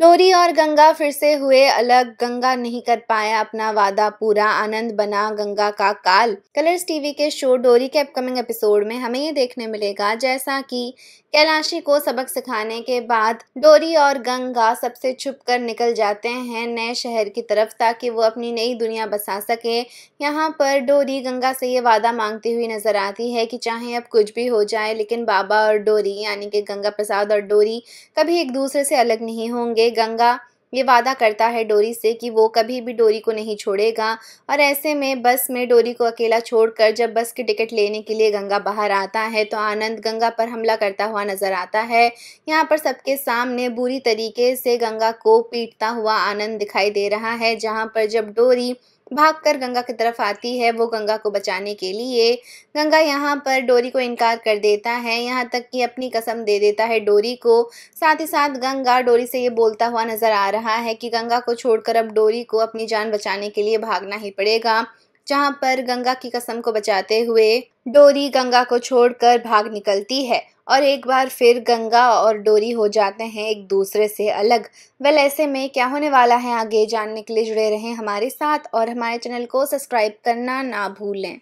डोरी और गंगा फिर से हुए अलग गंगा नहीं कर पाया अपना वादा पूरा आनंद बना गंगा का काल कलर्स टीवी के शो डोरी के अपकमिंग एपिसोड में हमें ये देखने मिलेगा जैसा कि कैलाशी को सबक सिखाने के बाद डोरी और गंगा सबसे छुप कर निकल जाते हैं नए शहर की तरफ ताकि वो अपनी नई दुनिया बसा सके यहाँ पर डोरी गंगा से ये वादा मांगती हुई नजर आती है कि चाहे अब कुछ भी हो जाए लेकिन बाबा और डोरी यानी कि गंगा प्रसाद और डोरी कभी एक दूसरे से अलग नहीं होंगे देंगे गंगा ये वादा करता है डोरी से कि वो कभी भी डोरी को नहीं छोड़ेगा और ऐसे में बस में डोरी को अकेला छोड़कर जब बस की टिकट लेने के लिए गंगा बाहर आता है तो आनंद गंगा पर हमला करता हुआ नजर आता है यहाँ पर सबके सामने बुरी तरीके से गंगा को पीटता हुआ आनंद दिखाई दे रहा है जहाँ पर जब डोरी भागकर गंगा की तरफ आती है वो गंगा को बचाने के लिए गंगा यहाँ पर डोरी को इनकार कर देता है यहाँ तक कि अपनी कसम दे देता है डोरी को साथ ही साथ गंगा डोरी से ये बोलता हुआ नज़र आ रहा है कि गंगा को छोड़कर अब डोरी को अपनी जान बचाने के लिए भागना ही पड़ेगा जहाँ पर गंगा की कसम को बचाते हुए डोरी गंगा को छोड़कर भाग निकलती है और एक बार फिर गंगा और डोरी हो जाते हैं एक दूसरे से अलग वेल ऐसे में क्या होने वाला है आगे जानने के लिए जुड़े रहें हमारे साथ और हमारे चैनल को सब्सक्राइब करना ना भूलें